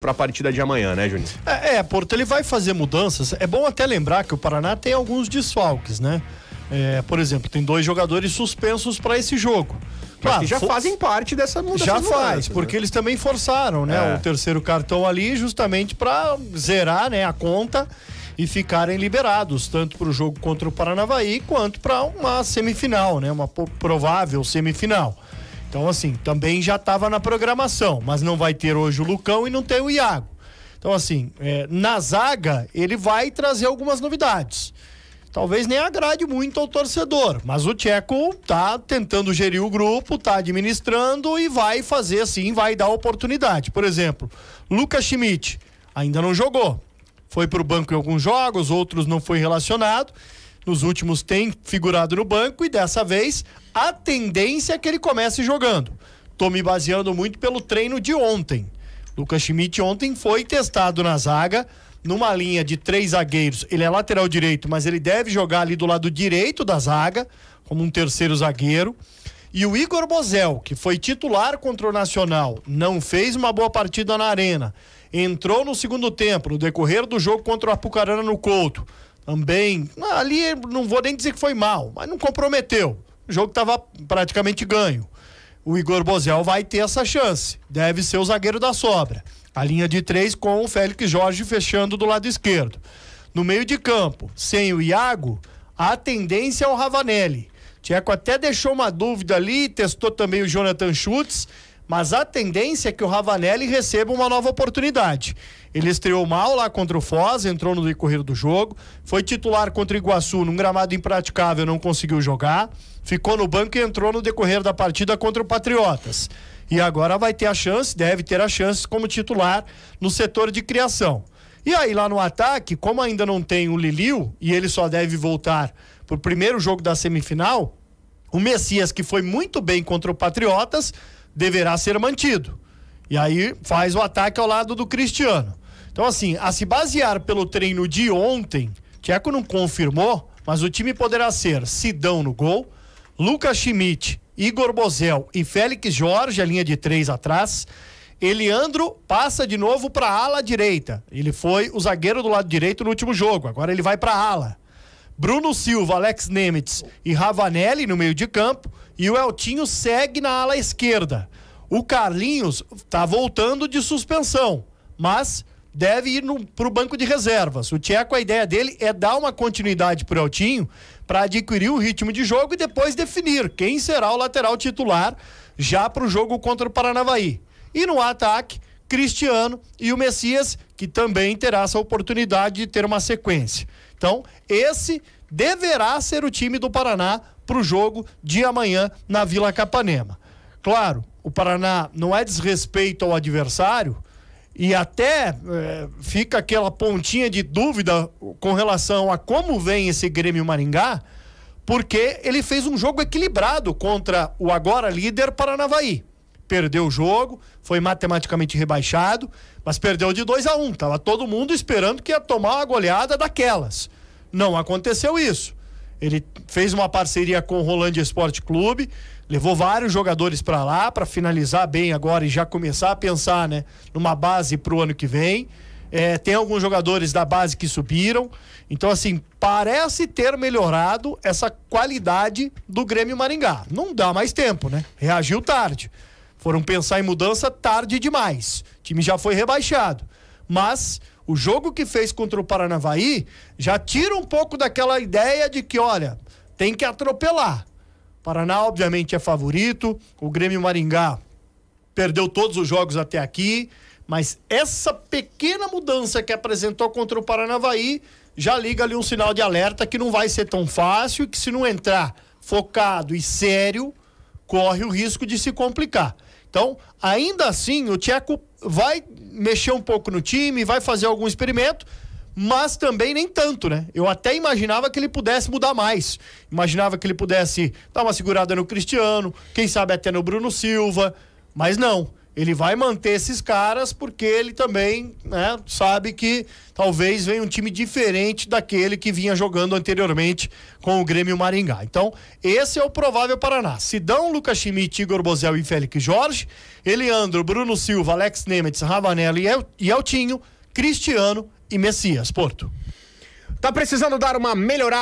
para a partida de amanhã, né, Juninho? É, é, Porto, ele vai fazer mudanças. É bom até lembrar que o Paraná tem alguns desfalques, né? É, por exemplo, tem dois jogadores suspensos para esse jogo. Claro, já for... fazem parte dessa mudança. Já faz, né? porque eles também forçaram, né, é. o terceiro cartão ali, justamente para zerar, né, a conta e ficarem liberados tanto para o jogo contra o Paranavaí quanto para uma semifinal, né, uma provável semifinal. Então, assim, também já estava na programação, mas não vai ter hoje o Lucão e não tem o Iago. Então, assim, é, na zaga, ele vai trazer algumas novidades. Talvez nem agrade muito ao torcedor, mas o Tcheco tá tentando gerir o grupo, tá administrando e vai fazer assim, vai dar oportunidade. Por exemplo, Lucas Schmidt ainda não jogou. Foi para o banco em alguns jogos, outros não foi relacionado nos últimos tem figurado no banco e dessa vez a tendência é que ele comece jogando. Tô me baseando muito pelo treino de ontem. Lucas Schmidt ontem foi testado na zaga, numa linha de três zagueiros. Ele é lateral direito, mas ele deve jogar ali do lado direito da zaga, como um terceiro zagueiro. E o Igor Bozel, que foi titular contra o Nacional, não fez uma boa partida na Arena. Entrou no segundo tempo, no decorrer do jogo contra o Apucarana no Couto. Também, ah, ali não vou nem dizer que foi mal, mas não comprometeu. O jogo estava praticamente ganho. O Igor Bozel vai ter essa chance. Deve ser o zagueiro da sobra. A linha de três com o Félix Jorge fechando do lado esquerdo. No meio de campo, sem o Iago, a tendência é o Ravanelli. Tcheco até deixou uma dúvida ali, testou também o Jonathan Schutz mas a tendência é que o Ravanelli receba uma nova oportunidade. Ele estreou mal lá contra o Foz, entrou no decorrer do jogo, foi titular contra o Iguaçu num gramado impraticável, não conseguiu jogar, ficou no banco e entrou no decorrer da partida contra o Patriotas. E agora vai ter a chance, deve ter a chance como titular no setor de criação. E aí lá no ataque, como ainda não tem o Liliu e ele só deve voltar pro primeiro jogo da semifinal, o Messias que foi muito bem contra o Patriotas, deverá ser mantido. E aí faz o ataque ao lado do Cristiano. Então, assim, a se basear pelo treino de ontem, Tcheco não confirmou, mas o time poderá ser Sidão no gol, Lucas Schmidt, Igor Bozel e Félix Jorge, a linha de três atrás. Eliandro passa de novo para ala direita. Ele foi o zagueiro do lado direito no último jogo, agora ele vai para ala. Bruno Silva, Alex Nemitz e Ravanelli no meio de campo. E o Eltinho segue na ala esquerda. O Carlinhos está voltando de suspensão, mas deve ir para o banco de reservas. O Tcheco, a ideia dele é dar uma continuidade para o Eltinho para adquirir o ritmo de jogo e depois definir quem será o lateral titular já para o jogo contra o Paranavaí. E no ataque, Cristiano e o Messias, que também terá essa oportunidade de ter uma sequência. Então, esse deverá ser o time do Paraná para o jogo de amanhã na Vila Capanema. Claro, o Paraná não é desrespeito ao adversário e até é, fica aquela pontinha de dúvida com relação a como vem esse Grêmio Maringá, porque ele fez um jogo equilibrado contra o agora líder Paranavaí perdeu o jogo, foi matematicamente rebaixado, mas perdeu de 2 a 1 um. Tava todo mundo esperando que ia tomar uma goleada daquelas. Não aconteceu isso. Ele fez uma parceria com o Roland Esporte Clube, levou vários jogadores para lá para finalizar bem agora e já começar a pensar, né, numa base para o ano que vem. É, tem alguns jogadores da base que subiram. Então, assim, parece ter melhorado essa qualidade do Grêmio Maringá. Não dá mais tempo, né? Reagiu tarde. Foram pensar em mudança tarde demais. O time já foi rebaixado. Mas o jogo que fez contra o Paranavaí já tira um pouco daquela ideia de que, olha, tem que atropelar. Paraná, obviamente, é favorito. O Grêmio Maringá perdeu todos os jogos até aqui. Mas essa pequena mudança que apresentou contra o Paranavaí já liga ali um sinal de alerta que não vai ser tão fácil e que se não entrar focado e sério, corre o risco de se complicar. Então, ainda assim, o Tcheco vai mexer um pouco no time, vai fazer algum experimento, mas também nem tanto, né? Eu até imaginava que ele pudesse mudar mais. Imaginava que ele pudesse dar uma segurada no Cristiano, quem sabe até no Bruno Silva, mas não ele vai manter esses caras porque ele também né, sabe que talvez venha um time diferente daquele que vinha jogando anteriormente com o Grêmio Maringá. Então, esse é o provável Paraná. Sidão, Lucas Schmidt, Igor Bozel e Félix Jorge, Eliandro, Bruno Silva, Alex Nemetz, Ravanelli e, Altinho, Eltinho, Cristiano e Messias Porto. Tá precisando dar uma melhorada